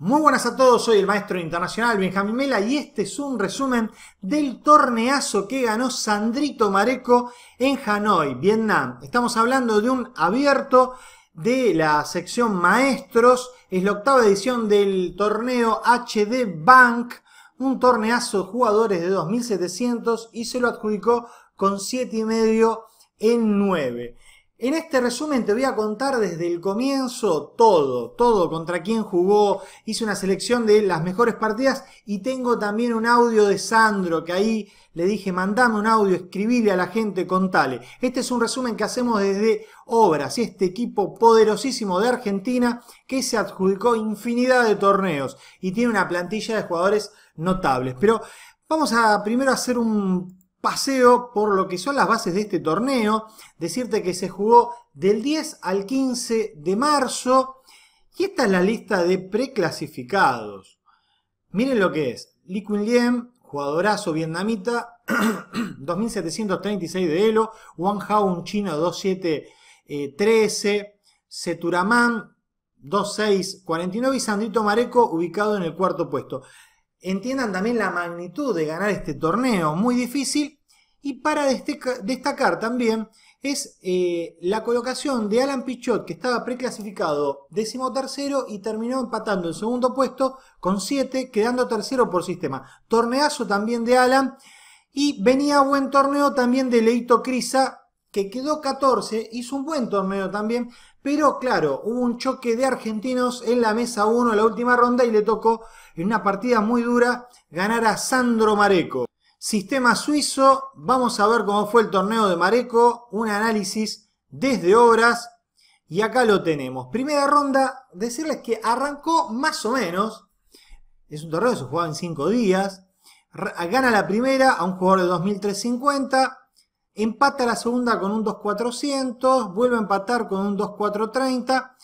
Muy buenas a todos, soy el maestro internacional Benjamín Mela y este es un resumen del torneazo que ganó Sandrito Mareco en Hanoi, Vietnam. Estamos hablando de un abierto de la sección maestros, es la octava edición del torneo HD Bank, un torneazo de jugadores de 2.700 y se lo adjudicó con 7,5 en 9. En este resumen te voy a contar desde el comienzo todo, todo, contra quién jugó, hice una selección de las mejores partidas y tengo también un audio de Sandro que ahí le dije mandame un audio, escribile a la gente, contale. Este es un resumen que hacemos desde Obras y este equipo poderosísimo de Argentina que se adjudicó infinidad de torneos y tiene una plantilla de jugadores notables. Pero vamos a primero hacer un paseo por lo que son las bases de este torneo. Decirte que se jugó del 10 al 15 de marzo. Y esta es la lista de preclasificados. Miren lo que es. Lee Lien, Liem, jugadorazo vietnamita, 2736 de Elo. Wang Hao, un chino, 2713. Seturaman, 2649. Y Sandrito Mareco, ubicado en el cuarto puesto entiendan también la magnitud de ganar este torneo muy difícil. Y para destacar también es eh, la colocación de Alan Pichot, que estaba preclasificado tercero y terminó empatando el segundo puesto con 7, quedando tercero por sistema. Torneazo también de Alan. Y venía buen torneo también de Leito Crisa, que quedó 14, hizo un buen torneo también, pero claro, hubo un choque de argentinos en la mesa 1 la última ronda y le tocó en una partida muy dura ganar a Sandro Mareco. Sistema suizo, vamos a ver cómo fue el torneo de Mareco, un análisis desde obras y acá lo tenemos. Primera ronda, decirles que arrancó más o menos, es un torneo que se jugaba en 5 días, gana la primera a un jugador de 2350, empata la segunda con un 2400, vuelve a empatar con un 2430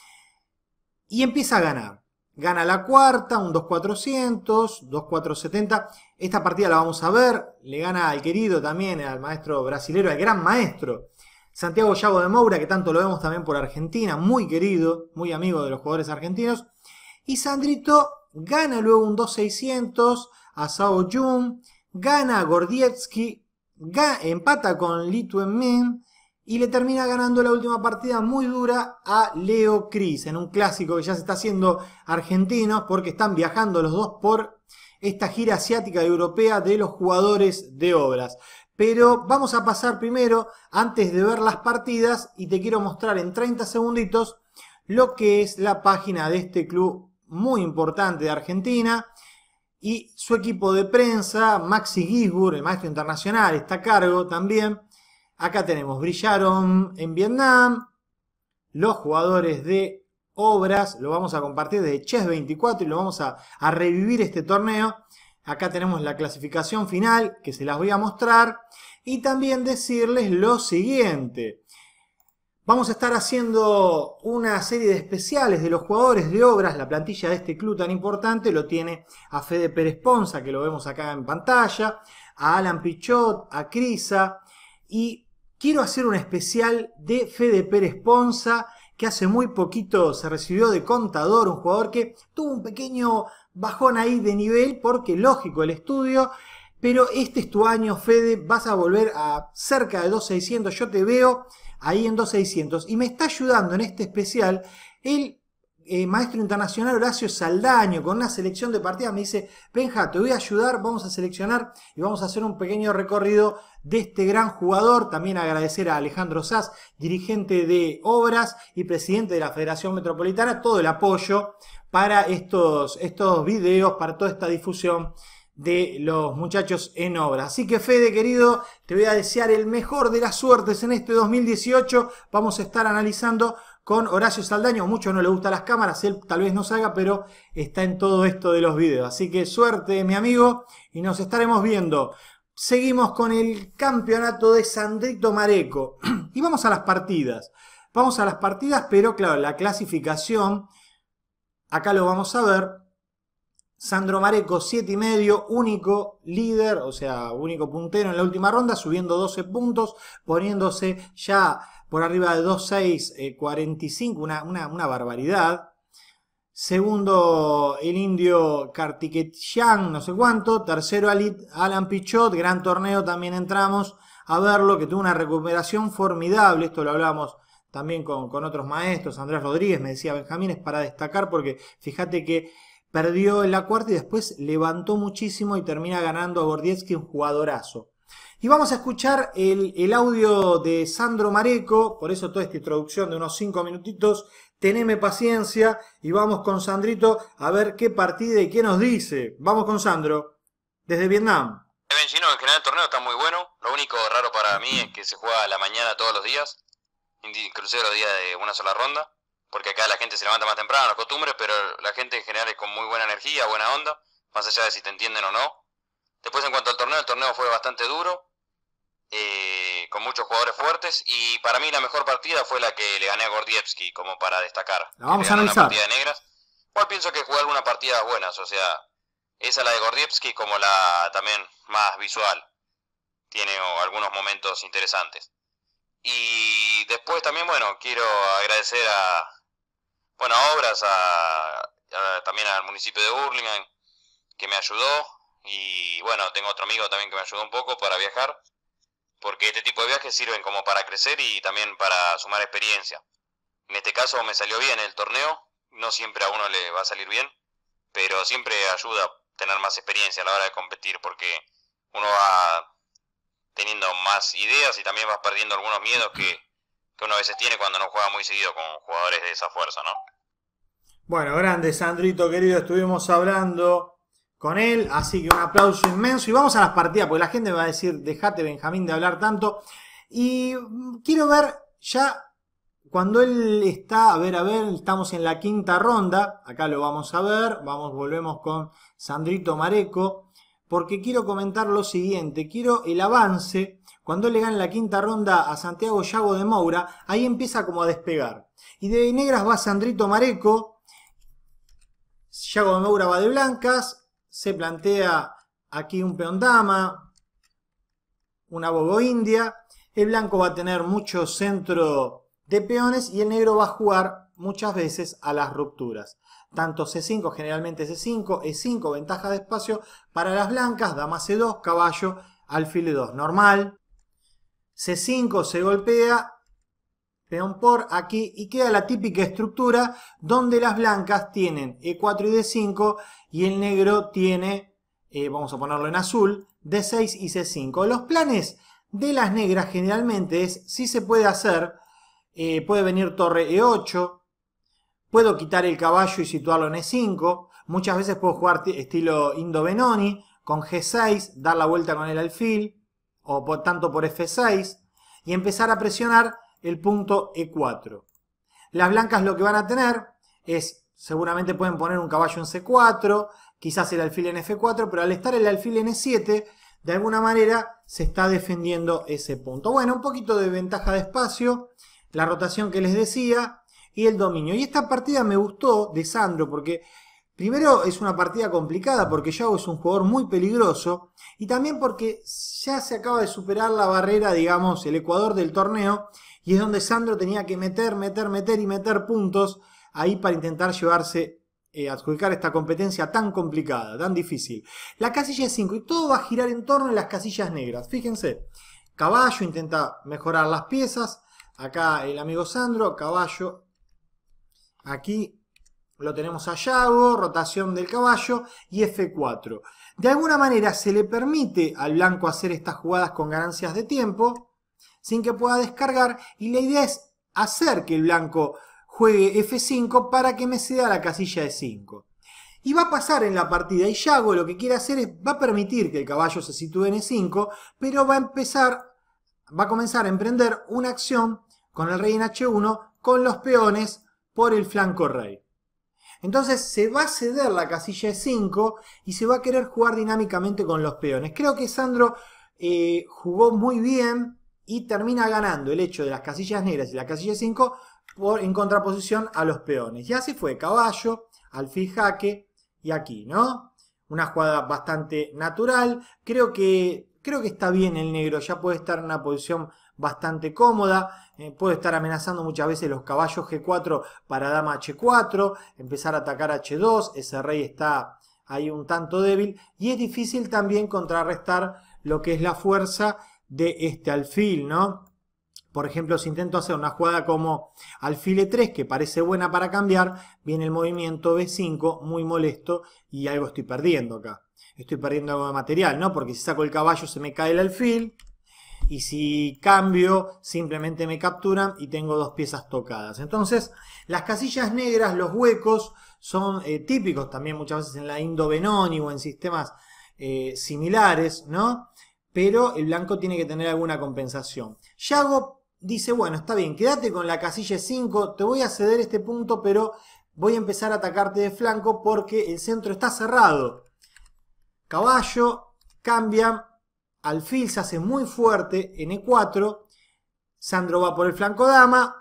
y empieza a ganar. Gana la cuarta, un 2400, 2470. Esta partida la vamos a ver. Le gana al querido también, al maestro brasilero, al gran maestro Santiago Yago de Moura, que tanto lo vemos también por Argentina, muy querido, muy amigo de los jugadores argentinos. Y Sandrito gana luego un 2600 a Sao Jun, gana a empata con Lituen Men y le termina ganando la última partida muy dura a Leo Cris en un clásico que ya se está haciendo argentino porque están viajando los dos por esta gira asiática y europea de los jugadores de obras. Pero vamos a pasar primero, antes de ver las partidas, y te quiero mostrar en 30 segunditos lo que es la página de este club muy importante de Argentina, y su equipo de prensa, Maxi Gisburg, el maestro internacional, está a cargo también. Acá tenemos, brillaron en Vietnam, los jugadores de obras, lo vamos a compartir desde Chess 24 y lo vamos a, a revivir este torneo. Acá tenemos la clasificación final que se las voy a mostrar y también decirles lo siguiente. Vamos a estar haciendo una serie de especiales de los jugadores de obras. La plantilla de este club tan importante lo tiene a Fede Pérez Ponza, que lo vemos acá en pantalla, a Alan Pichot, a Crisa. Y quiero hacer un especial de Fede Pérez Ponza, que hace muy poquito se recibió de contador, un jugador que tuvo un pequeño bajón ahí de nivel, porque lógico el estudio. Pero este es tu año, Fede. Vas a volver a cerca de 2.600. Yo te veo ahí en 2600. Y me está ayudando en este especial el eh, maestro internacional Horacio Saldaño con una selección de partidas. Me dice, Benja, te voy a ayudar, vamos a seleccionar y vamos a hacer un pequeño recorrido de este gran jugador. También agradecer a Alejandro Sass, dirigente de obras y presidente de la Federación Metropolitana, todo el apoyo para estos, estos videos, para toda esta difusión de los muchachos en obra. Así que Fede, querido, te voy a desear el mejor de las suertes en este 2018. Vamos a estar analizando con Horacio Saldaño. mucho no le gustan las cámaras, él tal vez no salga, pero está en todo esto de los videos. Así que suerte, mi amigo, y nos estaremos viendo. Seguimos con el campeonato de Sandrito Mareco. y vamos a las partidas. Vamos a las partidas, pero claro, la clasificación, acá lo vamos a ver Sandro Mareco medio, único líder, o sea, único puntero en la última ronda, subiendo 12 puntos, poniéndose ya por arriba de 2,6, 45, eh, una, una, una barbaridad. Segundo, el indio Kartikeyan, no sé cuánto. Tercero, Alan Pichot, gran torneo, también entramos a verlo, que tuvo una recuperación formidable. Esto lo hablamos también con, con otros maestros. Andrés Rodríguez me decía, Benjamín, es para destacar porque fíjate que Perdió en la cuarta y después levantó muchísimo y termina ganando a Gordievski, un jugadorazo. Y vamos a escuchar el, audio de Sandro Mareco, por eso toda esta introducción de unos 5 minutitos. Teneme paciencia y vamos con Sandrito a ver qué partida y qué nos dice. Vamos con Sandro, desde Vietnam. en general el torneo está muy bueno. Lo único raro para mí es que se juega a la mañana todos los días, inclusive día de una sola ronda porque acá la gente se levanta más temprano, es costumbre, pero la gente en general es con muy buena energía, buena onda, más allá de si te entienden o no. Después en cuanto al torneo, el torneo fue bastante duro, eh, con muchos jugadores fuertes, y para mí la mejor partida fue la que le gané a Gordievski, como para destacar. La vamos a analizar. partida de negras. Igual pienso que jugó algunas partidas buenas, o sea, esa la de Gordievski como la también más visual. Tiene algunos momentos interesantes. Y después también, bueno, quiero agradecer a, buenas obras, también al municipio de Burlingame, que me ayudó. Y bueno, tengo otro amigo también que me ayudó un poco para viajar, porque este tipo de viajes sirven como para crecer y también para sumar experiencia. En este caso me salió bien el torneo, no siempre a uno le va a salir bien, pero siempre ayuda a tener más experiencia a la hora de competir, porque uno va teniendo más ideas y también va perdiendo algunos miedos que que uno a veces tiene cuando no juega muy seguido con jugadores de esa fuerza, ¿no? Bueno, grande Sandrito querido, estuvimos hablando con él, así que un aplauso inmenso y vamos a las partidas, porque la gente me va a decir, dejate Benjamín de hablar tanto. Y mm, quiero ver ya cuando él está, a ver, a ver, estamos en la quinta ronda, acá lo vamos a ver, vamos, volvemos con Sandrito Mareco, porque quiero comentar lo siguiente, quiero el avance, cuando le gana la quinta ronda a Santiago Yago de Moura, ahí empieza como a despegar. Y de negras va Sandrito Mareco, Yago de Moura va de blancas, se plantea aquí un peón dama, una bobo india, el blanco va a tener mucho centro de peones y el negro va a jugar muchas veces a las rupturas tanto C5, generalmente C5, E5, ventaja de espacio para las blancas, dama C2, caballo, alfil E2, normal. C5 se golpea, peón por aquí y queda la típica estructura donde las blancas tienen E4 y D5 y el negro tiene, eh, vamos a ponerlo en azul, D6 y C5. Los planes de las negras generalmente es, si se puede hacer, eh, puede venir torre E8, Puedo quitar el caballo y situarlo en E5. Muchas veces puedo jugar estilo Indo-Benoni con G6, dar la vuelta con el alfil, o por, tanto por F6, y empezar a presionar el punto E4. Las blancas lo que van a tener es, seguramente pueden poner un caballo en C4, quizás el alfil en F4, pero al estar el alfil en E7, de alguna manera se está defendiendo ese punto. Bueno, un poquito de ventaja de espacio, la rotación que les decía, y el dominio. Y esta partida me gustó de Sandro porque primero es una partida complicada porque Yago es un jugador muy peligroso y también porque ya se acaba de superar la barrera, digamos, el ecuador del torneo y es donde Sandro tenía que meter, meter, meter y meter puntos ahí para intentar llevarse A eh, adjudicar esta competencia tan complicada, tan difícil. La casilla 5 y todo va a girar en torno a las casillas negras. Fíjense, caballo intenta mejorar las piezas. Acá el amigo Sandro, caballo Aquí lo tenemos a Yago, rotación del caballo y F4. De alguna manera se le permite al blanco hacer estas jugadas con ganancias de tiempo sin que pueda descargar y la idea es hacer que el blanco juegue F5 para que me ceda la casilla de 5. Y va a pasar en la partida y Yago lo que quiere hacer es, va a permitir que el caballo se sitúe en E5, pero va a empezar, va a comenzar a emprender una acción con el rey en H1 con los peones por el flanco rey. Entonces se va a ceder la casilla de 5 y se va a querer jugar dinámicamente con los peones. Creo que Sandro eh, jugó muy bien y termina ganando el hecho de las casillas negras y la casilla 5 por, en contraposición a los peones. Y así fue caballo, alfil jaque y aquí, ¿no? Una jugada bastante natural. Creo que, creo que está bien el negro, ya puede estar en una posición bastante cómoda. Eh, puede estar amenazando muchas veces los caballos G4 para dama H4, empezar a atacar H2, ese rey está ahí un tanto débil y es difícil también contrarrestar lo que es la fuerza de este alfil, ¿no? Por ejemplo, si intento hacer una jugada como alfil E3, que parece buena para cambiar, viene el movimiento B5 muy molesto y algo estoy perdiendo acá. Estoy perdiendo algo de material, ¿no? Porque si saco el caballo se me cae el alfil, y si cambio simplemente me capturan y tengo dos piezas tocadas. Entonces las casillas negras, los huecos, son eh, típicos también muchas veces en la Indo-Benoni o en sistemas eh, similares, ¿no? Pero el blanco tiene que tener alguna compensación. Yago dice, bueno, está bien, quédate con la casilla 5, te voy a ceder este punto, pero voy a empezar a atacarte de flanco porque el centro está cerrado. Caballo, cambia, alfil se hace muy fuerte en E4, Sandro va por el flanco dama,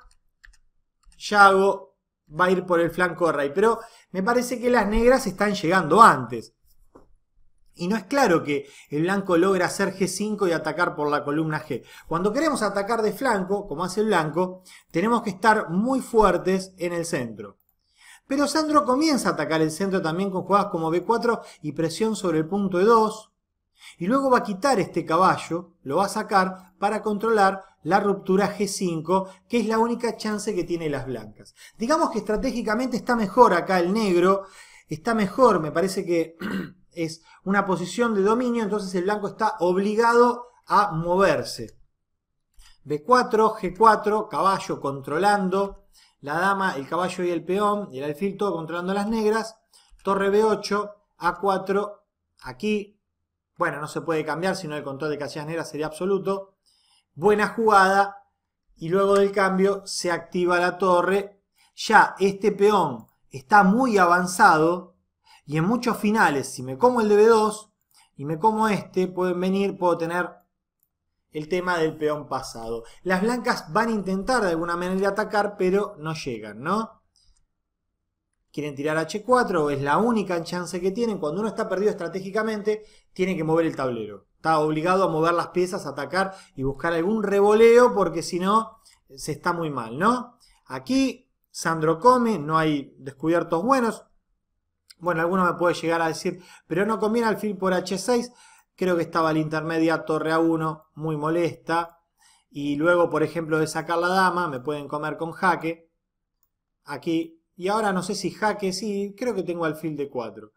Yago va a ir por el flanco de rey, pero me parece que las negras están llegando antes. Y no es claro que el blanco logra hacer G5 y atacar por la columna G. Cuando queremos atacar de flanco, como hace el blanco, tenemos que estar muy fuertes en el centro. Pero Sandro comienza a atacar el centro también con jugadas como B4 y presión sobre el punto E2, y luego va a quitar este caballo, lo va a sacar para controlar la ruptura G5, que es la única chance que tiene las blancas. Digamos que estratégicamente está mejor acá el negro, está mejor, me parece que es una posición de dominio, entonces el blanco está obligado a moverse. B4, G4, caballo controlando, la dama, el caballo y el peón, y el alfil todo controlando las negras, torre B8, A4, aquí, bueno, no se puede cambiar, sino el control de casillas negras sería absoluto. Buena jugada y luego del cambio se activa la torre. Ya este peón está muy avanzado y en muchos finales, si me como el de 2 y me como este, pueden venir, puedo tener el tema del peón pasado. Las blancas van a intentar de alguna manera atacar, pero no llegan, ¿no? quieren tirar H4, es la única chance que tienen. Cuando uno está perdido estratégicamente, tiene que mover el tablero. Está obligado a mover las piezas, atacar y buscar algún revoleo, porque si no, se está muy mal, ¿no? Aquí, Sandro come, no hay descubiertos buenos. Bueno, alguno me puede llegar a decir, pero no conviene alfil por H6. Creo que estaba la intermedia torre A1, muy molesta. Y luego, por ejemplo, de sacar la dama, me pueden comer con jaque. Aquí y ahora no sé si jaque, sí, creo que tengo alfil de 4.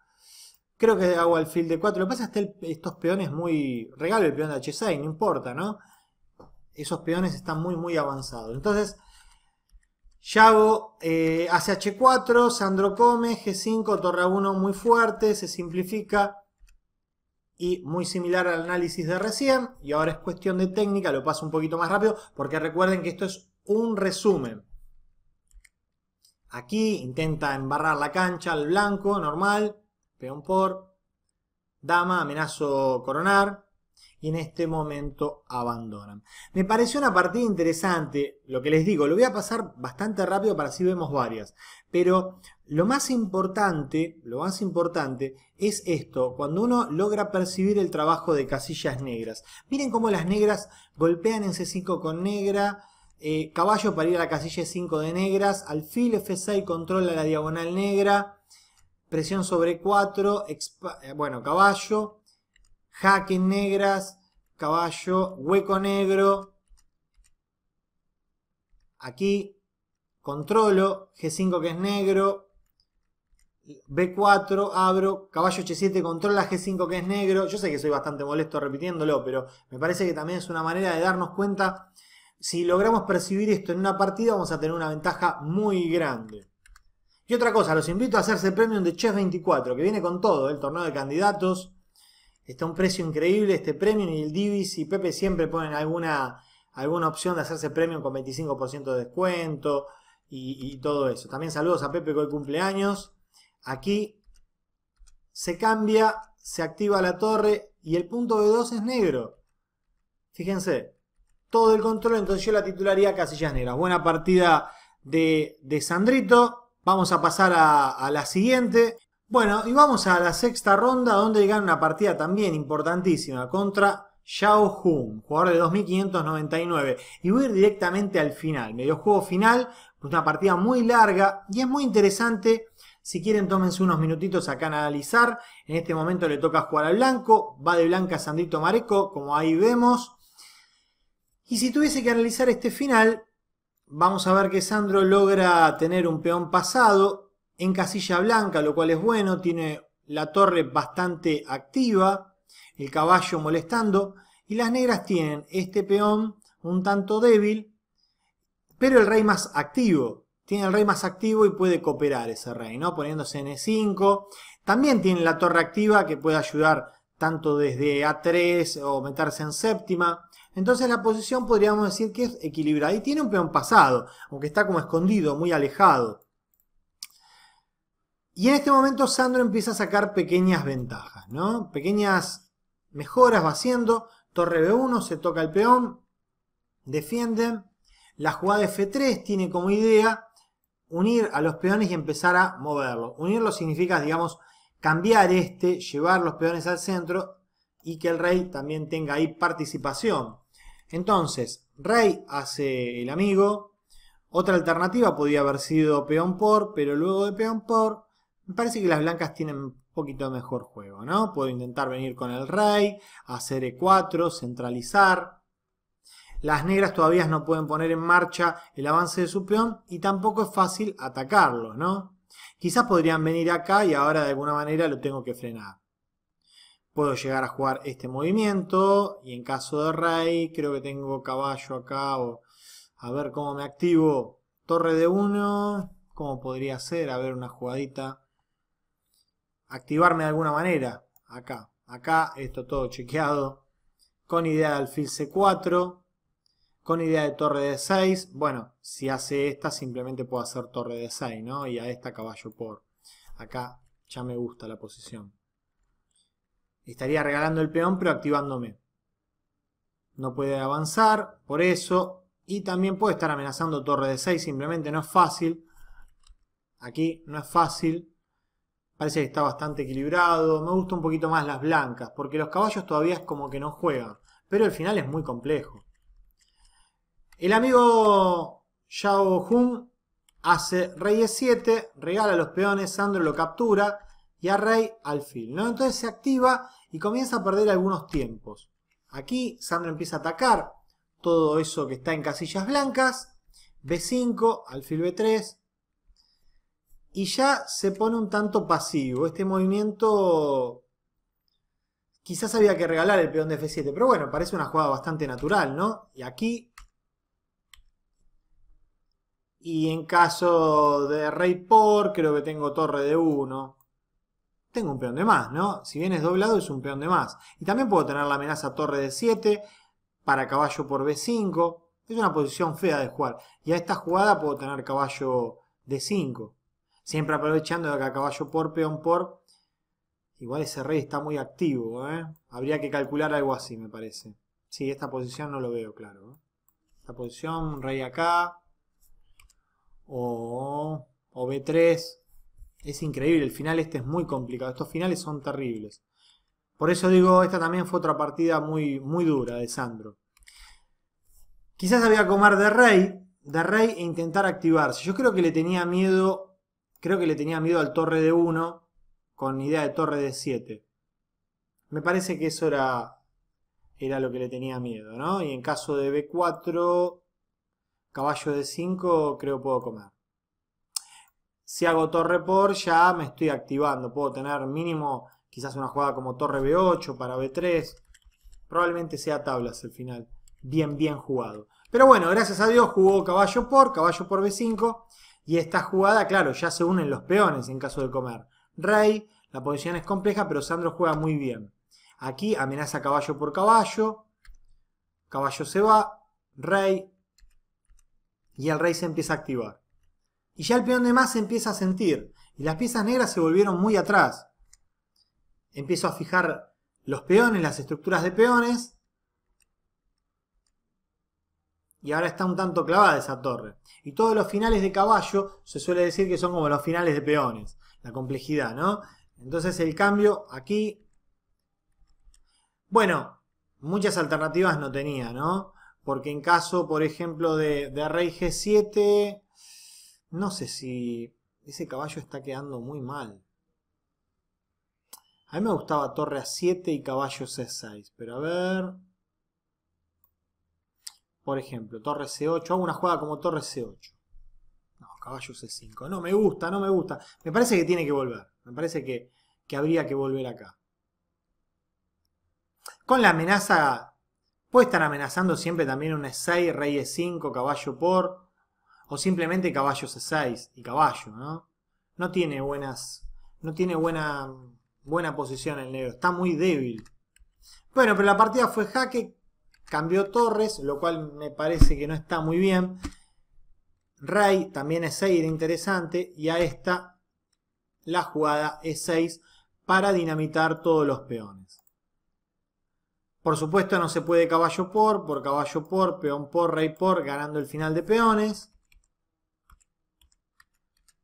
Creo que hago alfil de 4. Lo que pasa es que estos peones muy... Regalo el peón de H6, no importa, ¿no? Esos peones están muy, muy avanzados. Entonces, ya hago eh, hace H4, Sandro come, G5, torre 1 muy fuerte, se simplifica. Y muy similar al análisis de recién. Y ahora es cuestión de técnica, lo paso un poquito más rápido. Porque recuerden que esto es un resumen. Aquí intenta embarrar la cancha al blanco, normal. Peón por. Dama, amenazo coronar. Y en este momento abandonan. Me pareció una partida interesante, lo que les digo, lo voy a pasar bastante rápido para así vemos varias. Pero lo más importante, lo más importante es esto, cuando uno logra percibir el trabajo de casillas negras. Miren cómo las negras golpean en C5 con negra, eh, caballo para ir a la casilla 5 de negras. Alfil F6 controla la diagonal negra. Presión sobre 4. Eh, bueno, caballo. Jaque negras. Caballo. Hueco negro. Aquí controlo. G5 que es negro. B4, abro, caballo H7, controla G5 que es negro. Yo sé que soy bastante molesto repitiéndolo, pero me parece que también es una manera de darnos cuenta si logramos percibir esto en una partida, vamos a tener una ventaja muy grande. Y otra cosa, los invito a hacerse premium de chef 24, que viene con todo, el torneo de candidatos. Está un precio increíble este premium y el Divis y Pepe siempre ponen alguna, alguna opción de hacerse premium con 25% de descuento y, todo eso. También saludos a Pepe con el cumpleaños. Aquí se cambia, se activa la torre y el punto B2 es negro. Fíjense, del control, entonces yo la titularía Casillas Negras. Buena partida de, Sandrito. Vamos a pasar a, la siguiente. Bueno, y vamos a la sexta ronda, donde gana una partida también importantísima contra Xiao Hun, jugador de 2599. Y voy a ir directamente al final, medio juego final, pues una partida muy larga y es muy interesante. Si quieren, tómense unos minutitos acá a analizar. En este momento le toca jugar al blanco. Va de blanca Sandrito Mareco, como ahí vemos. Y si tuviese que analizar este final, vamos a ver que Sandro logra tener un peón pasado en casilla blanca, lo cual es bueno, tiene la torre bastante activa, el caballo molestando, y las negras tienen este peón un tanto débil, pero el rey más activo. Tiene el rey más activo y puede cooperar ese rey, ¿no? Poniéndose en E5. También tiene la torre activa que puede ayudar tanto desde A3 o meterse en séptima. Entonces la posición podríamos decir que es equilibrada y tiene un peón pasado, aunque está como escondido, muy alejado. Y en este momento Sandro empieza a sacar pequeñas ventajas, ¿no? Pequeñas mejoras va haciendo. Torre B1, se toca el peón, defiende. La jugada de F3 tiene como idea unir a los peones y empezar a moverlos. Unirlo significa, digamos, cambiar este, llevar los peones al centro y que el rey también tenga ahí participación. Entonces, rey hace el amigo. Otra alternativa podría haber sido peón por, pero luego de peón por, me parece que las blancas tienen un poquito mejor juego, ¿no? Puedo intentar venir con el rey, hacer e4, centralizar. Las negras todavía no pueden poner en marcha el avance de su peón y tampoco es fácil atacarlo, ¿no? Quizás podrían venir acá y ahora de alguna manera lo tengo que frenar. Puedo llegar a jugar este movimiento y en caso de rey creo que tengo caballo acá o a ver cómo me activo. Torre de 1, ¿cómo podría ser? A ver una jugadita. Activarme de alguna manera. Acá, acá, esto todo chequeado. Con idea de alfil C4. Con idea de torre de 6, bueno, si hace esta simplemente puedo hacer torre de 6, ¿no? Y a esta caballo por. Acá ya me gusta la posición. Estaría regalando el peón pero activándome. No puede avanzar, por eso. Y también puede estar amenazando torre de 6, simplemente no es fácil. Aquí no es fácil. Parece que está bastante equilibrado. Me gusta un poquito más las blancas, porque los caballos todavía es como que no juegan. Pero el final es muy complejo. El amigo Xiao Hun hace rey e7, regala a los peones, Sandro lo captura y a rey alfil. ¿no? Entonces se activa y comienza a perder algunos tiempos. Aquí Sandro empieza a atacar todo eso que está en casillas blancas. B5, alfil B3. Y ya se pone un tanto pasivo. Este movimiento quizás había que regalar el peón de F7, pero bueno, parece una jugada bastante natural, ¿no? Y aquí y en caso de rey por, creo que tengo torre de 1. Tengo un peón de más, ¿no? Si bien es doblado, es un peón de más. Y también puedo tener la amenaza torre de 7 para caballo por B5. Es una posición fea de jugar. Y a esta jugada puedo tener caballo de 5. Siempre aprovechando de acá caballo por, peón por. Igual ese rey está muy activo, ¿eh? Habría que calcular algo así, me parece. Sí, esta posición no lo veo claro. ¿eh? Esta posición, rey acá, o, B3. Es increíble, el final este es muy complicado. Estos finales son terribles. Por eso digo, esta también fue otra partida muy, muy dura de Sandro. Quizás había que comer de rey, de rey e intentar activarse. Yo creo que le tenía miedo, creo que le tenía miedo al torre de 1 con idea de torre de 7. Me parece que eso era, era lo que le tenía miedo, ¿no? Y en caso de B4, Caballo de 5 creo puedo comer. Si hago torre por, ya me estoy activando. Puedo tener mínimo quizás una jugada como torre B8 para B3. Probablemente sea tablas el final. Bien, bien jugado. Pero bueno, gracias a Dios jugó caballo por, caballo por B5. Y esta jugada, claro, ya se unen los peones en caso de comer. Rey, la posición es compleja, pero Sandro juega muy bien. Aquí amenaza caballo por caballo. Caballo se va. Rey, y el rey se empieza a activar. Y ya el peón de más se empieza a sentir, y las piezas negras se volvieron muy atrás. Empiezo a fijar los peones, las estructuras de peones, y ahora está un tanto clavada esa torre. Y todos los finales de caballo se suele decir que son como los finales de peones, la complejidad, ¿no? Entonces el cambio aquí... Bueno, muchas alternativas no tenía, ¿no? Porque en caso, por ejemplo, de, rey G7, no sé si ese caballo está quedando muy mal. A mí me gustaba torre A7 y caballo C6. Pero a ver... Por ejemplo, torre C8. Hago una jugada como torre C8. No, caballo C5. No, me gusta, no me gusta. Me parece que tiene que volver. Me parece que, que habría que volver acá. Con la amenaza están estar amenazando siempre también un E6, rey E5, caballo por, o simplemente caballo C6 e y caballo, ¿no? No tiene buenas, no tiene buena, buena posición el negro, está muy débil. Bueno, pero la partida fue jaque, cambió torres, lo cual me parece que no está muy bien. Rey también E6 interesante y a esta la jugada E6 para dinamitar todos los peones. Por supuesto no se puede caballo por, por caballo por, peón por, rey por, ganando el final de peones.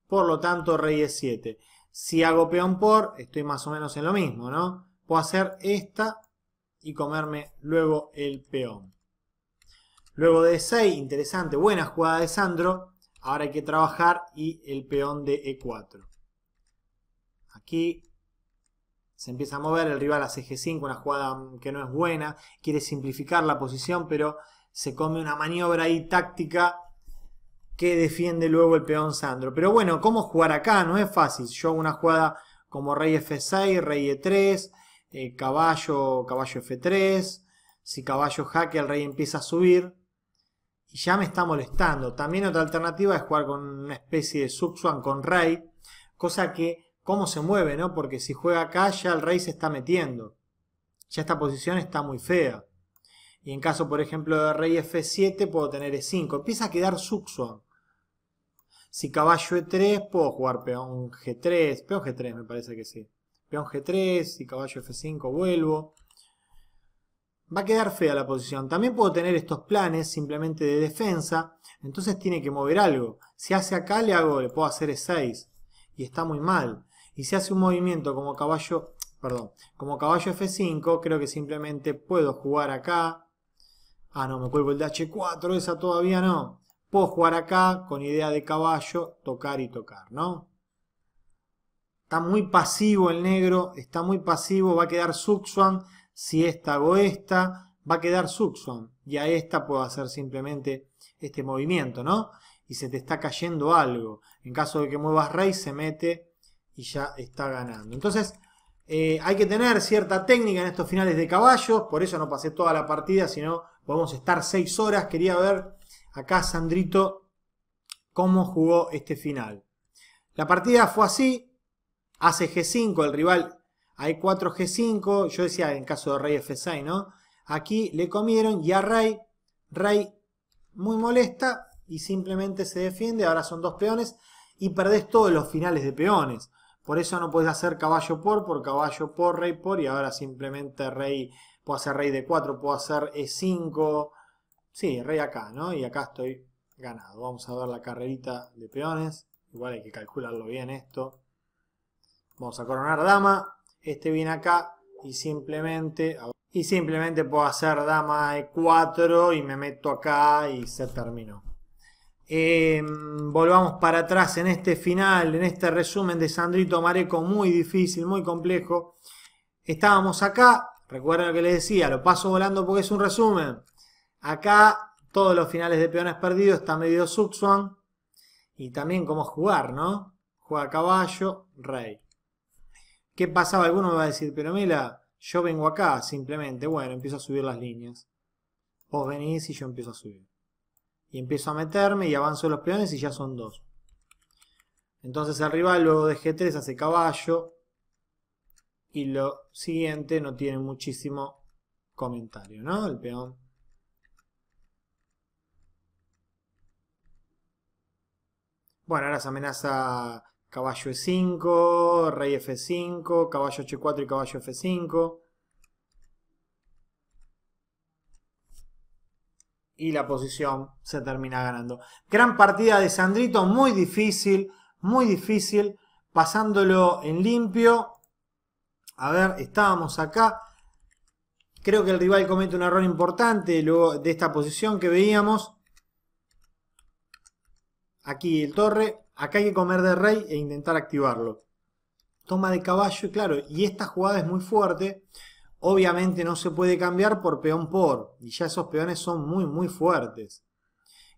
Por lo tanto, rey e7. Si hago peón por, estoy más o menos en lo mismo, ¿no? Puedo hacer esta y comerme luego el peón. Luego de 6, interesante, buena jugada de Sandro. Ahora hay que trabajar y el peón de E4. Aquí se empieza a mover, el rival a G5, una jugada mm, que no es buena, quiere simplificar la posición, pero se come una maniobra ahí táctica que defiende luego el peón Sandro. Pero bueno, ¿cómo jugar acá? No es fácil. Yo hago una jugada como rey F6, rey E3, eh, caballo, caballo F3. Si caballo jaque, el rey empieza a subir. Y ya me está molestando. También otra alternativa es jugar con una especie de subswan con rey. Cosa que cómo se mueve, ¿no? Porque si juega acá ya el rey se está metiendo. Ya esta posición está muy fea. Y en caso, por ejemplo, de rey f7 puedo tener e5. Empieza a quedar suxo. Si caballo e3 puedo jugar peón g3. Peón g3 me parece que sí. Peón g3, y caballo f5 vuelvo. Va a quedar fea la posición. También puedo tener estos planes simplemente de defensa. Entonces tiene que mover algo. Si hace acá le hago, le puedo hacer e6. Y está muy mal y si hace un movimiento como caballo, perdón, como caballo F5, creo que simplemente puedo jugar acá. Ah, no, me cuelgo el de H4, esa todavía no. Puedo jugar acá con idea de caballo, tocar y tocar, ¿no? Está muy pasivo el negro, está muy pasivo, va a quedar Suxuan. Si esta hago esta, va a quedar Suxuan. Y a esta puedo hacer simplemente este movimiento, ¿no? Y se te está cayendo algo. En caso de que muevas rey, se mete y ya está ganando. Entonces, eh, hay que tener cierta técnica en estos finales de caballos, por eso no pasé toda la partida, sino podemos estar 6 horas. Quería ver acá Sandrito cómo jugó este final. La partida fue así, hace G5, el rival hay 4 G5, yo decía en caso de rey F6, ¿no? Aquí le comieron y a rey, rey muy molesta y simplemente se defiende, ahora son dos peones y perdés todos los finales de peones. Por eso no puedes hacer caballo por, por caballo por, rey por, y ahora simplemente rey, puedo hacer rey de 4, puedo hacer E5, sí, rey acá, ¿no? Y acá estoy ganado. Vamos a ver la carrerita de peones, igual hay que calcularlo bien esto. Vamos a coronar dama, este viene acá y simplemente, y simplemente puedo hacer dama E4 y me meto acá y se terminó. Em, volvamos para atrás en este final, en este resumen de Sandrito Mareco, muy difícil, muy complejo. Estábamos acá, recuerden lo que les decía, lo paso volando porque es un resumen. Acá todos los finales de peones perdidos está medio Suxuan y también cómo jugar, ¿no? Juega caballo, rey. ¿Qué pasaba? Alguno me va a decir, pero Mela, yo vengo acá simplemente. Bueno, empiezo a subir las líneas. Vos venís y yo empiezo a subir y empiezo a meterme y avanzo los peones y ya son dos. Entonces el rival luego de G3 hace caballo y lo siguiente no tiene muchísimo comentario, ¿no? El peón. Bueno, ahora se amenaza caballo E5, rey F5, caballo H4 y caballo F5. y la posición se termina ganando. Gran partida de Sandrito, muy difícil, muy difícil, pasándolo en limpio. A ver, estábamos acá. Creo que el rival comete un error importante luego de esta posición que veíamos. Aquí el torre. Acá hay que comer de rey e intentar activarlo. Toma de caballo, y claro, y esta jugada es muy fuerte Obviamente no se puede cambiar por peón por, y ya esos peones son muy, muy fuertes.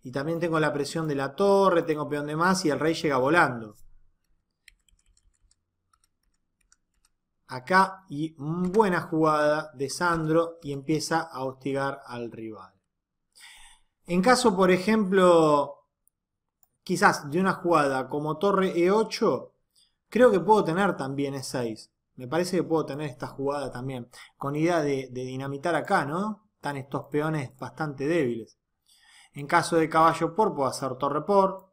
Y también tengo la presión de la torre, tengo peón de más y el rey llega volando. Acá y buena jugada de Sandro y empieza a hostigar al rival. En caso, por ejemplo, quizás de una jugada como torre E8, creo que puedo tener también E6. Me parece que puedo tener esta jugada también. Con idea de, dinamitar acá, ¿no? Están estos peones bastante débiles. En caso de caballo por, puedo hacer torre por.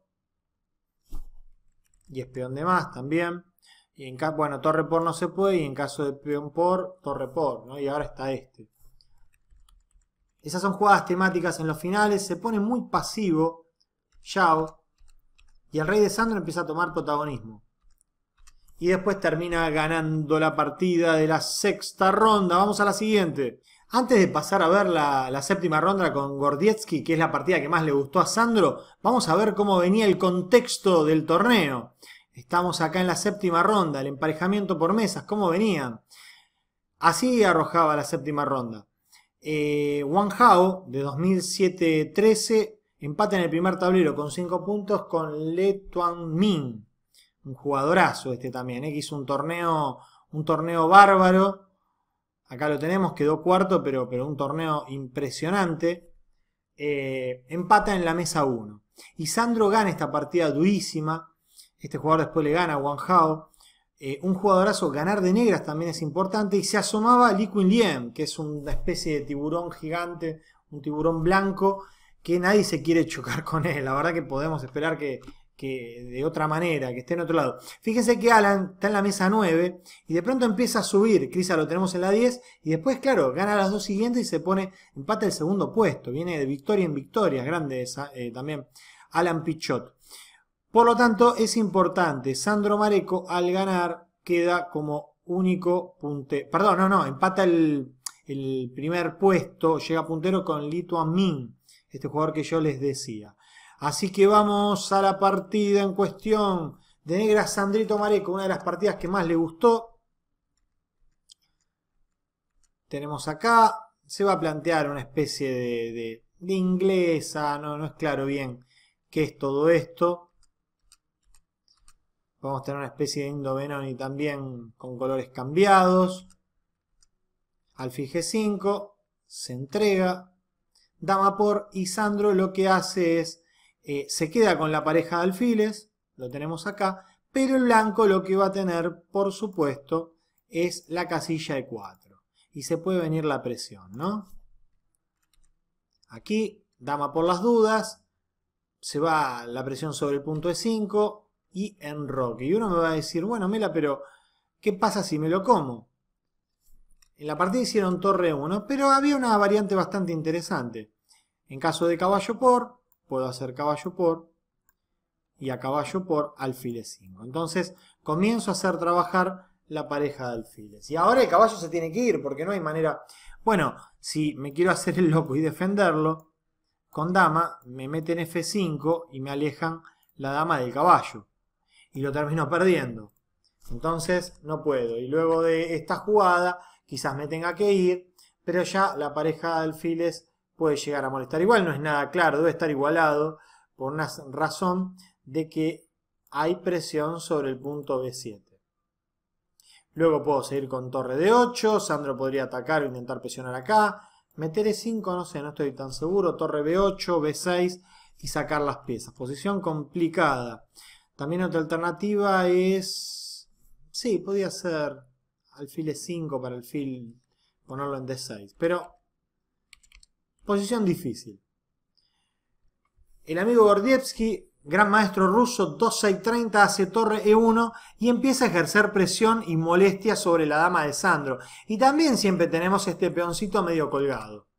Y es peón de más también. Y en bueno, torre por no se puede. Y en caso de peón por, torre por, ¿no? Y ahora está este. Esas son jugadas temáticas en los finales. Se pone muy pasivo Yao. Y el rey de Sandro empieza a tomar protagonismo y después termina ganando la partida de la sexta ronda. Vamos a la siguiente. Antes de pasar a ver la, séptima ronda con Gordiecki, que es la partida que más le gustó a Sandro, vamos a ver cómo venía el contexto del torneo. Estamos acá en la séptima ronda, el emparejamiento por mesas, cómo venía. Así arrojaba la séptima ronda. Wang eh, Hao, de 2007-13, Empate en el primer tablero con 5 puntos con Le Tuan Min un jugadorazo este también, ¿eh? hizo un torneo, un torneo bárbaro. Acá lo tenemos, quedó cuarto, pero, pero un torneo impresionante. Eh, empata en la mesa 1. Y Sandro gana esta partida durísima. Este jugador después le gana a Wang Hao. Eh, un jugadorazo, ganar de negras también es importante. Y se asomaba Li Quin que es una especie de tiburón gigante, un tiburón blanco, que nadie se quiere chocar con él. La verdad que podemos esperar que que de otra manera, que esté en otro lado. Fíjense que Alan está en la mesa 9 y de pronto empieza a subir. Crisa lo tenemos en la 10 y después, claro, gana las dos siguientes y se pone empate el segundo puesto. Viene de victoria en victoria, grande esa, eh, también Alan Pichot. Por lo tanto, es importante, Sandro Mareco al ganar queda como único puntero. Perdón, no, no, empata el, el primer puesto, llega puntero con Lituan Min, este jugador que yo les decía. Así que vamos a la partida en cuestión de Negra Sandrito Mareco, una de las partidas que más le gustó. Tenemos acá, se va a plantear una especie de, inglesa, no, es claro bien qué es todo esto. Vamos a tener una especie de y también con colores cambiados. Alfil G5 se entrega. Dama por y lo que hace es eh, se queda con la pareja de alfiles, lo tenemos acá, pero el blanco lo que va a tener, por supuesto, es la casilla de 4. Y se puede venir la presión, ¿no? Aquí, dama por las dudas, se va la presión sobre el punto de 5 y enroque. Y uno me va a decir, bueno, Mela, pero ¿qué pasa si me lo como? En la partida hicieron torre 1, pero había una variante bastante interesante. En caso de caballo por, puedo hacer caballo por y a caballo por alfiles 5. Entonces comienzo a hacer trabajar la pareja de alfiles. Y ahora el caballo se tiene que ir porque no hay manera... Bueno, si me quiero hacer el loco y defenderlo, con dama me meten F5 y me alejan la dama del caballo. Y lo termino perdiendo. Entonces no puedo. Y luego de esta jugada quizás me tenga que ir, pero ya la pareja de alfiles puede llegar a molestar. Igual no es nada claro, debe estar igualado por una razón de que hay presión sobre el punto B7. Luego puedo seguir con torre d 8, Sandro podría atacar o intentar presionar acá, meter E5, no sé, no estoy tan seguro, torre B8, B6 y sacar las piezas. Posición complicada. También otra alternativa es... Sí, podría ser alfil E5 para el fil ponerlo en D6, pero Posición difícil. El amigo Gordievsky, gran maestro ruso, 2.630 y hace torre E1 y empieza a ejercer presión y molestia sobre la dama de Sandro. Y también siempre tenemos este peoncito medio colgado.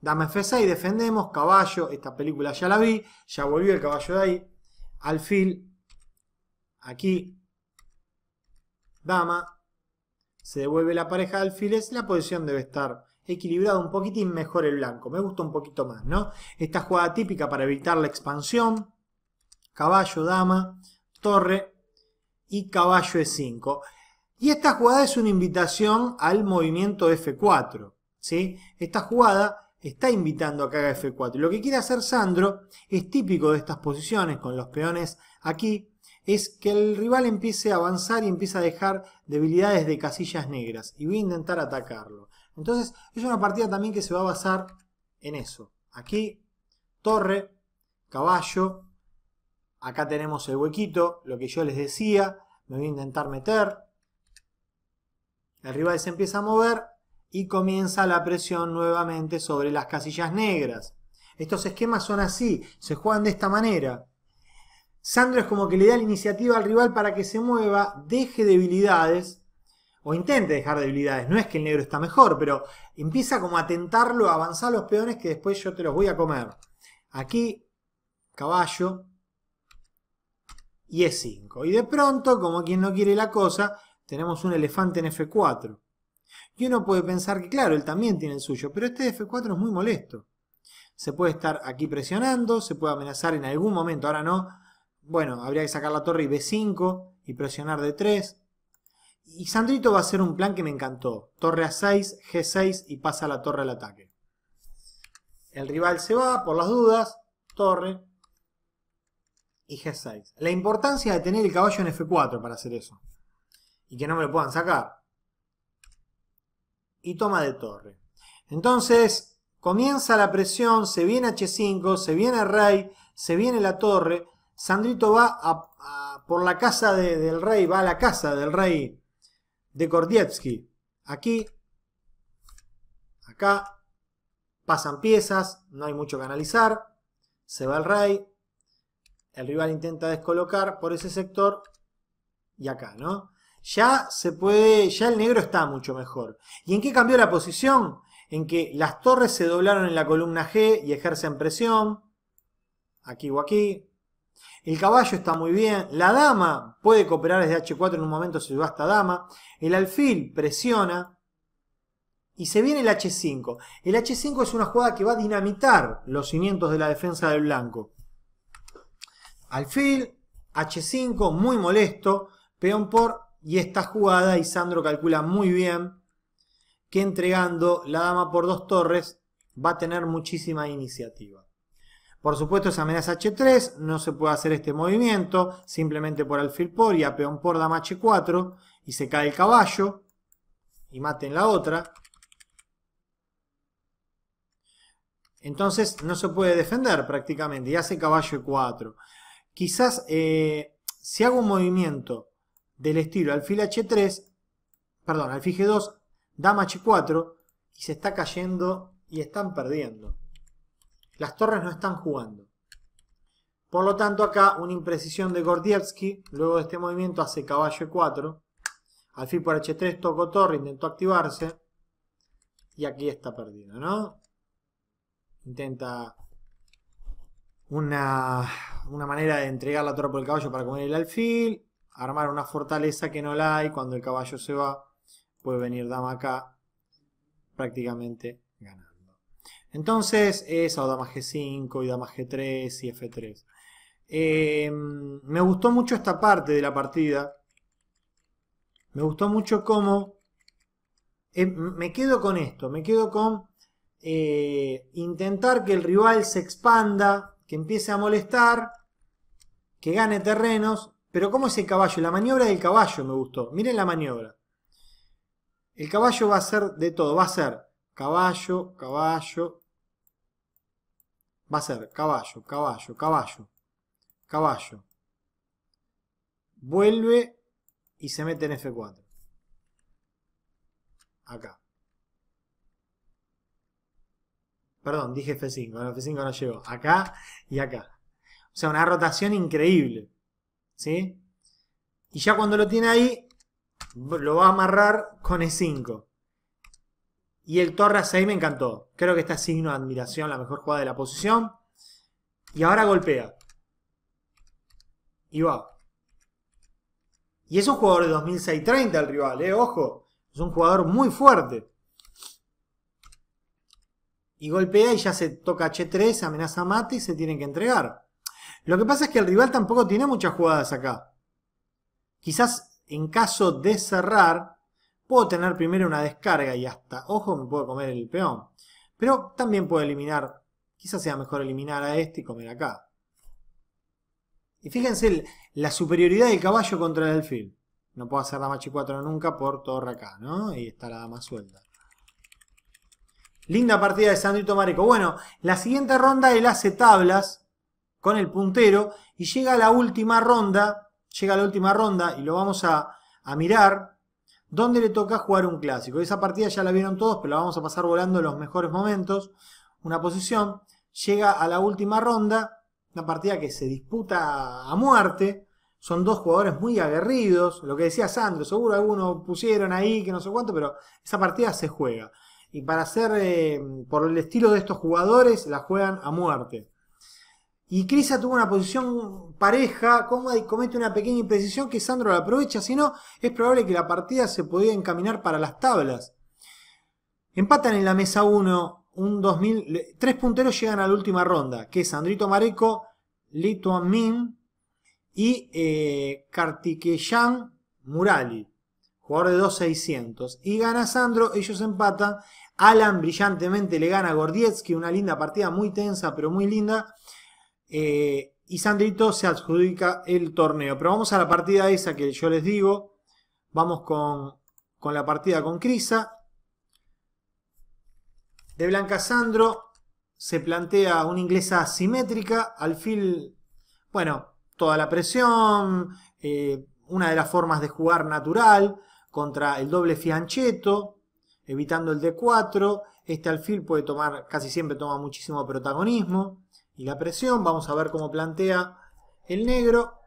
Dama F6, defendemos, caballo, esta película ya la vi, ya volvió el caballo de ahí, alfil, aquí, dama, se devuelve la pareja de alfiles, la posición debe estar equilibrado un poquitín mejor el blanco. Me gusta un poquito más, ¿no? Esta jugada típica para evitar la expansión. Caballo, dama, torre y caballo E5. Y esta jugada es una invitación al movimiento F4. ¿sí? Esta jugada está invitando a que haga F4. lo que quiere hacer Sandro es típico de estas posiciones con los peones aquí. Es que el rival empiece a avanzar y empiece a dejar debilidades de casillas negras. Y voy a intentar atacarlo. Entonces es una partida también que se va a basar en eso. Aquí, torre, caballo, acá tenemos el huequito, lo que yo les decía, me voy a intentar meter. El rival se empieza a mover y comienza la presión nuevamente sobre las casillas negras. Estos esquemas son así, se juegan de esta manera. Sandro es como que le da la iniciativa al rival para que se mueva, deje debilidades o intente dejar debilidades. No es que el negro está mejor, pero empieza como a tentarlo, a avanzar los peones que después yo te los voy a comer. Aquí, caballo, y E5. Y de pronto, como quien no quiere la cosa, tenemos un elefante en F4. Y uno puede pensar que, claro, él también tiene el suyo, pero este F4 es muy molesto. Se puede estar aquí presionando, se puede amenazar en algún momento, ahora no. Bueno, habría que sacar la torre y B5 y presionar D3. Y Sandrito va a hacer un plan que me encantó. Torre a 6, G6 y pasa la torre al ataque. El rival se va, por las dudas, torre y G6. La importancia de tener el caballo en F4 para hacer eso. Y que no me lo puedan sacar. Y toma de torre. Entonces, comienza la presión, se viene H5, se viene rey, se viene la torre. Sandrito va por la casa del rey, va a la casa del rey de Kordievski, Aquí, acá, pasan piezas, no hay mucho que analizar. Se va el rey, el rival intenta descolocar por ese sector y acá, ¿no? Ya se puede, ya el negro está mucho mejor. ¿Y en qué cambió la posición? En que las torres se doblaron en la columna G y ejercen presión, aquí o aquí, el caballo está muy bien. La dama puede cooperar desde H4 en un momento se esta dama. El alfil presiona. Y se viene el H5. El H5 es una jugada que va a dinamitar los cimientos de la defensa del blanco. Alfil, H5, muy molesto. Peón por... Y esta jugada, Isandro calcula muy bien que entregando la dama por dos torres va a tener muchísima iniciativa. Por supuesto es amenaza H3, no se puede hacer este movimiento, simplemente por alfil por y a peón por dama H4 y se cae el caballo y maten la otra. Entonces no se puede defender prácticamente y hace caballo E4. Quizás eh, si hago un movimiento del estilo alfil H3, perdón, alfil G2, dama H4 y se está cayendo y están perdiendo. Las torres no están jugando. Por lo tanto, acá una imprecisión de Gordievsky, luego de este movimiento hace caballo e4. Alfil por h3 tocó torre, intentó activarse. Y aquí está perdido, ¿no? Intenta una, una manera de entregar la torre por el caballo para comer el alfil. Armar una fortaleza que no la hay. Cuando el caballo se va, puede venir dama acá prácticamente entonces es o dama G5 y dama G3 y F3. Eh, me gustó mucho esta parte de la partida. Me gustó mucho cómo... Eh, me quedo con esto, me quedo con eh, intentar que el rival se expanda, que empiece a molestar, que gane terrenos. Pero ¿cómo es el caballo? La maniobra del caballo me gustó. Miren la maniobra. El caballo va a ser de todo, va a ser caballo, caballo. Va a ser caballo, caballo, caballo, caballo. Vuelve y se mete en F4. Acá. Perdón, dije F5. Bueno, F5 no llegó. Acá y acá. O sea, una rotación increíble. ¿Sí? Y ya cuando lo tiene ahí, lo va a amarrar con E5. Y el Torres ahí me encantó. Creo que está signo de admiración, la mejor jugada de la posición. Y ahora golpea. Y va. Y es un jugador de 2630 el rival, eh, ojo. Es un jugador muy fuerte. Y golpea y ya se toca H3, amenaza mate y se tienen que entregar. Lo que pasa es que el rival tampoco tiene muchas jugadas acá. Quizás en caso de cerrar, Puedo tener primero una descarga y hasta, ojo, me puedo comer el peón. Pero también puedo eliminar, quizás sea mejor eliminar a este y comer acá. Y fíjense la superioridad del caballo contra el delfín. No puedo hacer la h4 nunca por torre acá, ¿no? Y está la dama suelta. Linda partida de Sandrito Mareco. Bueno, la siguiente ronda él hace tablas con el puntero y llega a la última ronda, llega a la última ronda y lo vamos a, a mirar ¿Dónde le toca jugar un clásico. Esa partida ya la vieron todos, pero la vamos a pasar volando en los mejores momentos. Una posición, llega a la última ronda, una partida que se disputa a muerte. Son dos jugadores muy aguerridos, lo que decía Sandro, seguro algunos pusieron ahí, que no sé cuánto, pero esa partida se juega. Y para hacer eh, por el estilo de estos jugadores, la juegan a muerte. Y Crisa tuvo una posición pareja, como y comete una pequeña imprecisión que Sandro la aprovecha, si no, es probable que la partida se podía encaminar para las tablas. Empatan en la mesa 1, un tres punteros llegan a la última ronda, que es Sandrito Mareco, Lituan Min y eh, Kartikeyan Murali, jugador de 2600. Y gana Sandro, ellos empatan. Alan brillantemente le gana a una linda partida, muy tensa pero muy linda. Eh, y Sandrito se adjudica el torneo. Pero vamos a la partida esa que yo les digo. Vamos con, la partida con Crisa. De Blanca Sandro se plantea una inglesa asimétrica. Alfil, bueno, toda la presión, eh, una de las formas de jugar natural contra el doble fianchetto, evitando el D4. Este alfil puede tomar, casi siempre toma muchísimo protagonismo y la presión. Vamos a ver cómo plantea el negro.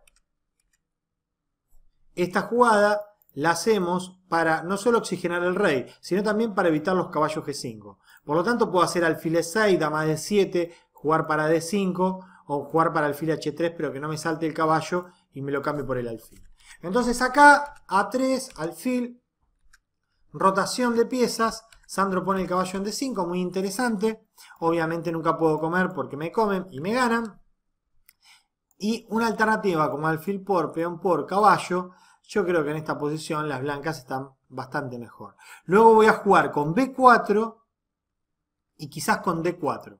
Esta jugada la hacemos para no solo oxigenar el rey, sino también para evitar los caballos G5. Por lo tanto puedo hacer alfil e 6, dama de 7 jugar para D5 o jugar para alfil H3 pero que no me salte el caballo y me lo cambie por el alfil. Entonces acá A3, alfil, rotación de piezas, Sandro pone el caballo en D5, muy interesante. Obviamente nunca puedo comer porque me comen y me ganan. Y una alternativa como alfil por, peón por, caballo, yo creo que en esta posición las blancas están bastante mejor. Luego voy a jugar con B4 y quizás con D4.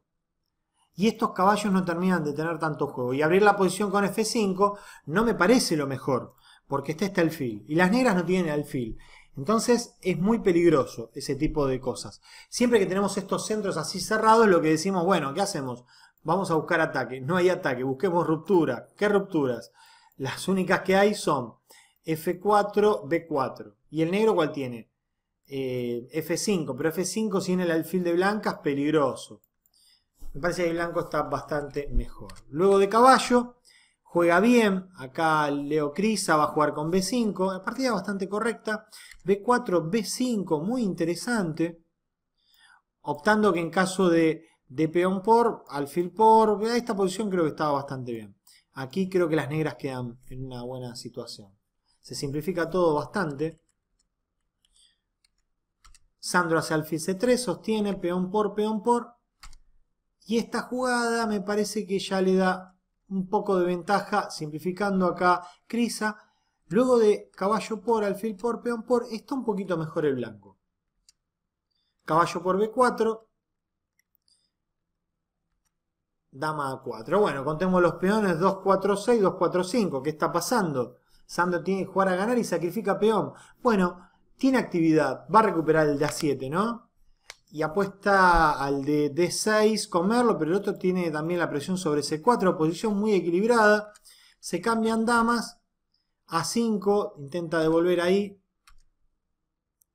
Y estos caballos no terminan de tener tanto juego. Y abrir la posición con F5 no me parece lo mejor, porque está este alfil. Y las negras no tienen alfil. Entonces es muy peligroso ese tipo de cosas. Siempre que tenemos estos centros así cerrados, lo que decimos, bueno, ¿qué hacemos? Vamos a buscar ataque. No hay ataque, busquemos ruptura. ¿Qué rupturas? Las únicas que hay son F4, B4. ¿Y el negro cuál tiene? Eh, F5, pero F5 sin el alfil de blancas, peligroso. Me parece que el blanco está bastante mejor. Luego de caballo, juega bien, acá Leo Crisa va a jugar con B5, La partida bastante correcta, B4, B5, muy interesante, optando que en caso de, de peón por, alfil por, esta posición creo que estaba bastante bien. Aquí creo que las negras quedan en una buena situación. Se simplifica todo bastante. Sandro hace alfil C3, sostiene, peón por, peón por. Y esta jugada me parece que ya le da un poco de ventaja simplificando acá Crisa. Luego de caballo por, alfil por, peón por, está un poquito mejor el blanco. Caballo por B4. Dama A4. Bueno, contemos los peones 2, 4, 6, 2, 4, 5. ¿Qué está pasando? Sando tiene que jugar a ganar y sacrifica peón. Bueno, tiene actividad. Va a recuperar el de A7, ¿no? y apuesta al de D6 comerlo, pero el otro tiene también la presión sobre C4, posición muy equilibrada. Se cambian damas a 5, intenta devolver ahí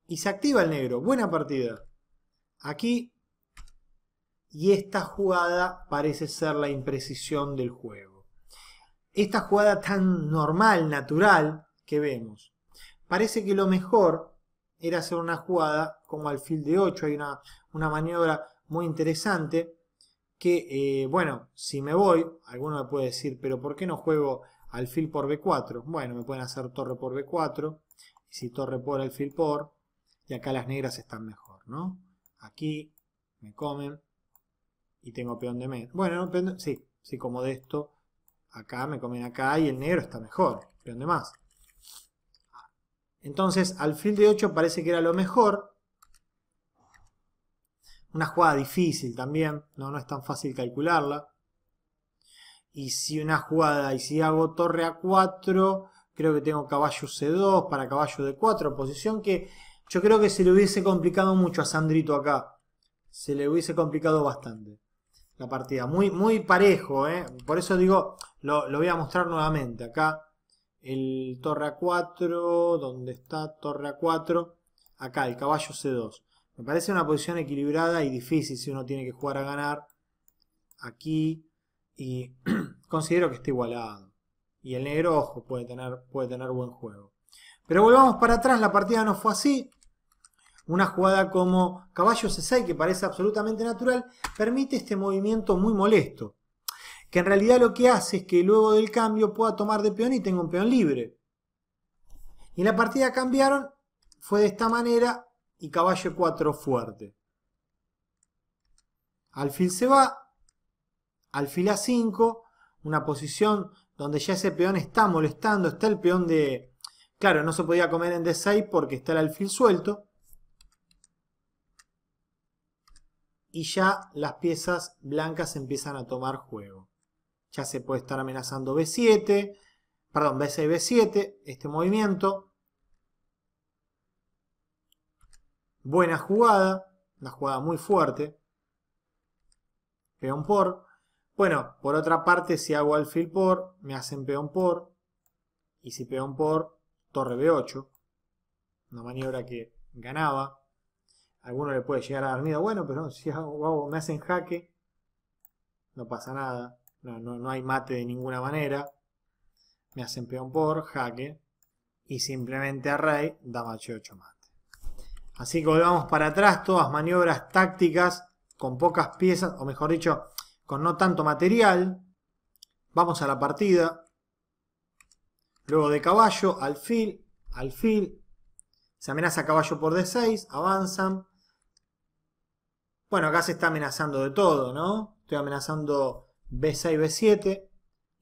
y se activa el negro. Buena partida. Aquí y esta jugada parece ser la imprecisión del juego. Esta jugada tan normal, natural que vemos. Parece que lo mejor era hacer una jugada como alfil de 8. Hay una, maniobra muy interesante que, eh, bueno, si me voy, alguno me puede decir, pero ¿por qué no juego alfil por B4? Bueno, me pueden hacer torre por B4, y si torre por alfil por, y acá las negras están mejor, ¿no? Aquí me comen y tengo peón de medio Bueno, sí, sí, como de esto, acá me comen acá y el negro está mejor, peón de más. Entonces, al fin de 8 parece que era lo mejor. Una jugada difícil también, no, no es tan fácil calcularla. Y si una jugada, y si hago torre a 4, creo que tengo caballo C2 para caballo de 4, posición que yo creo que se le hubiese complicado mucho a Sandrito acá. Se le hubiese complicado bastante la partida. Muy, muy parejo, ¿eh? por eso digo, lo voy a mostrar nuevamente acá el torre A4, ¿dónde está torre A4, acá el caballo C2. Me parece una posición equilibrada y difícil si uno tiene que jugar a ganar aquí y considero que está igualado. Y el negro, ojo, puede tener, puede tener buen juego. Pero volvamos para atrás, la partida no fue así. Una jugada como caballo C6, que parece absolutamente natural, permite este movimiento muy molesto que en realidad lo que hace es que luego del cambio pueda tomar de peón y tenga un peón libre. Y en la partida cambiaron, fue de esta manera y caballo 4 fuerte. Alfil se va, alfil a 5, una posición donde ya ese peón está molestando, está el peón de... Claro, no se podía comer en D6 porque está el alfil suelto. Y ya las piezas blancas empiezan a tomar juego ya se puede estar amenazando B7, perdón, B6, B7, este movimiento. Buena jugada, una jugada muy fuerte. Peón por. Bueno, por otra parte, si hago alfil por, me hacen peón por. Y si peón por, torre B8. Una maniobra que ganaba. alguno le puede llegar a dar miedo. Bueno, pero si hago, hago, me hacen jaque, no pasa nada no, hay mate de ninguna manera, me hacen peón por, jaque, y simplemente a rey, dama h8 mate. Así que volvamos para atrás, todas maniobras tácticas con pocas piezas, o mejor dicho, con no tanto material. Vamos a la partida. Luego de caballo, alfil, alfil. Se amenaza caballo por d6, avanzan. Bueno, acá se está amenazando de todo, ¿no? Estoy amenazando B6, B7,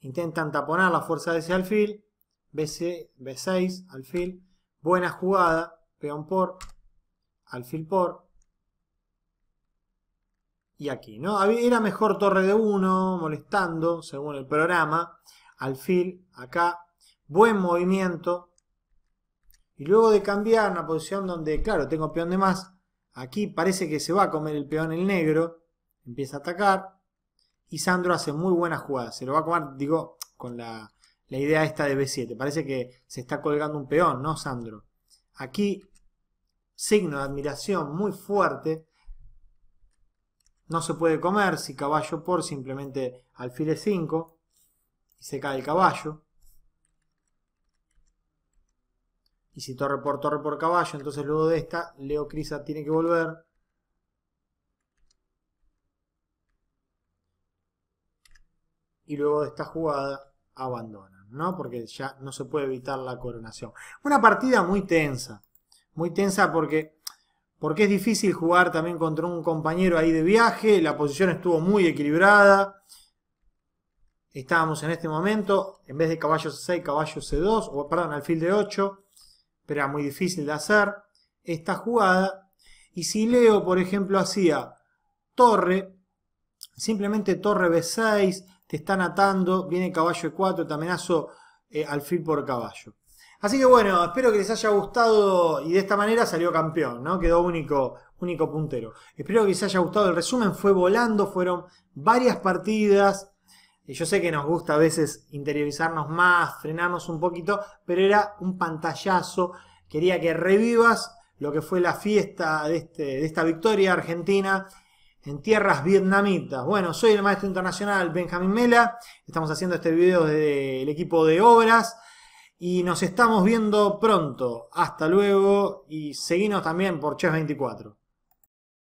intentan taponar la fuerza de ese alfil, B6, B6 alfil, buena jugada, peón por, alfil por, y aquí, ¿no? Era mejor torre de 1, molestando, según el programa, alfil, acá, buen movimiento, y luego de cambiar una posición donde, claro, tengo peón de más, aquí parece que se va a comer el peón el negro, empieza a atacar, y Sandro hace muy buenas jugadas. Se lo va a comer, digo, con la, idea esta de B7. Parece que se está colgando un peón, ¿no, Sandro? Aquí, signo de admiración muy fuerte. No se puede comer si caballo por simplemente alfil 5 y se cae el caballo. Y si torre por torre por caballo, entonces luego de esta, Leo Crisa tiene que volver. y luego de esta jugada abandonan, ¿no? Porque ya no se puede evitar la coronación. Una partida muy tensa, muy tensa porque, porque es difícil jugar también contra un compañero ahí de viaje, la posición estuvo muy equilibrada. Estábamos en este momento, en vez de caballo C6, caballo C2, o perdón, alfil de 8, pero era muy difícil de hacer esta jugada. Y si Leo, por ejemplo, hacía torre, simplemente torre B6, te están atando, viene caballo E4, te amenazo al alfil por caballo. Así que bueno, espero que les haya gustado y de esta manera salió campeón, ¿no? Quedó único, único puntero. Espero que les haya gustado el resumen, fue volando, fueron varias partidas. Eh, yo sé que nos gusta a veces interiorizarnos más, frenarnos un poquito, pero era un pantallazo. Quería que revivas lo que fue la fiesta de, este, de esta victoria argentina en tierras vietnamitas. Bueno, soy el maestro internacional Benjamín Mela, estamos haciendo este video desde el equipo de obras y nos estamos viendo pronto. Hasta luego y seguimos también por chef 24.